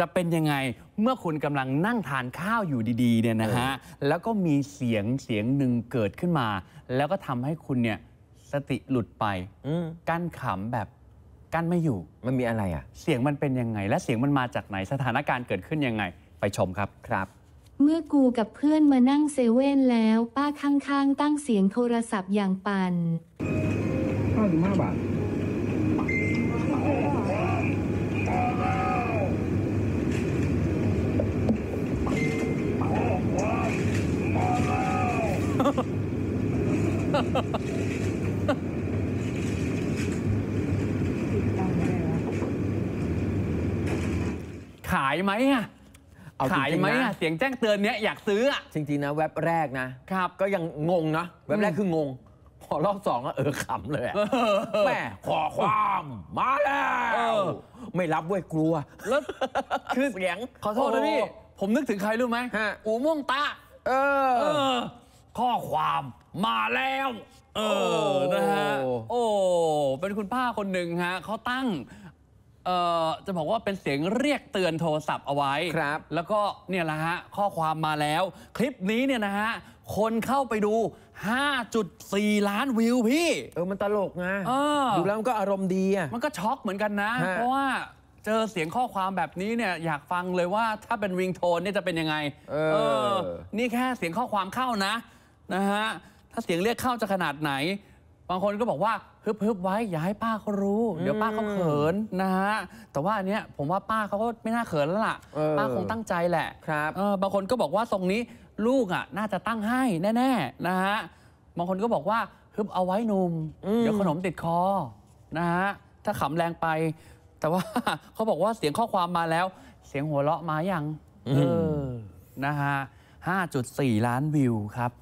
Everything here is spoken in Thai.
จะเป็นยังไงเมื่อคุณกำลังนั่งทานข้าวอยู่ดีๆเนี่ยนะฮะแล้วก็มีเสียงเสียงหนึ่งเกิดขึ้นมา แล้วก็ทำให้คุณเนี่ยสติหลุดไปกั้นขำแบบกั้นไม่อยู่มันมีอะไรอ่ะ เสียงมันเป็นยังไง และเสียงมันมาจากไหนสถานการณ์เกิดขึ้นยังไง ไปชมครับครับ เมื่อกูกับเพื่อนมานั่งเซเว่นแล้ว ป้าข้างๆ ตั้งเสียงโทรศัพท์อย่างปันข้าวสิบห้าบาทขายไหมอะเอาะขายไหมอ่ะเสียงแจ้งเตือนเนี้ย อยากซื้ออ่ะจริงๆนะเว็บแรกนะ ครับ ก็ยังงงนะเว็บแรกคืองง พอรอบสองเออขำเลยแม่ขอความมาแล้ว ไม่รับเว้ยกลัว แล้ว คือเสียงขอโทษนะพี่ผมนึกถึงใครรู้ไหมอูม่วงตาเออข้อความมาแล้ว เออนะฮะโอ้เป็นคุณป้าคนหนึ่งฮะเขาตั้ง เอ่อจะบอกว่าเป็นเสียงเรียกเตือนโทรศัพท์เอาไว้ครับแล้วก็เนี่ยแหละฮะ ข้อความมาแล้ว คลิปนี้เนี่ยนะฮะคนเข้าไปดู 5.4 ล้านวิวพี่เออมันตลกนะดูแล้วมันก็อารมณ์ดีอ่ะมันก็ช็อกเหมือนกันนะ เพราะว่าเจอเสียงข้อความแบบนี้เนี่ย อยากฟังเลยว่าถ้าเป็นวิงโทนเนี่ยจะเป็นยังไงเออ นี่แค่เสียงข้อความเข้านะนะฮะถ้าเสียงเรียกเข้าจะขนาดไหน บางคนก็บอกว่าฮึบฮึบไว้อย่าให้ป้าเขารู้เดี๋ยวป้าเขาเขินนะฮะแต่ว่าอันเนี้ย ผมว่าป้าเขาก็ไม่น่าเขินแล้วล่ะ ป้าคงตั้งใจแหละครับบางคนก็บอกว่าทรงนี้ลูกอ่ะ น่าจะตั้งให้แน่ ๆ นะฮะบางคนก็บอกว่าฮึบเอาไว้นุ่มเดี๋ยวขนมติดคอนะฮะถ้าขำแรงไป แต่ว่าเขาบอกว่าเสียงข้อความมาแล้ว เสียงหัวเราะมาอย่างเออนะฮะ5.4 ล้านวิวครับ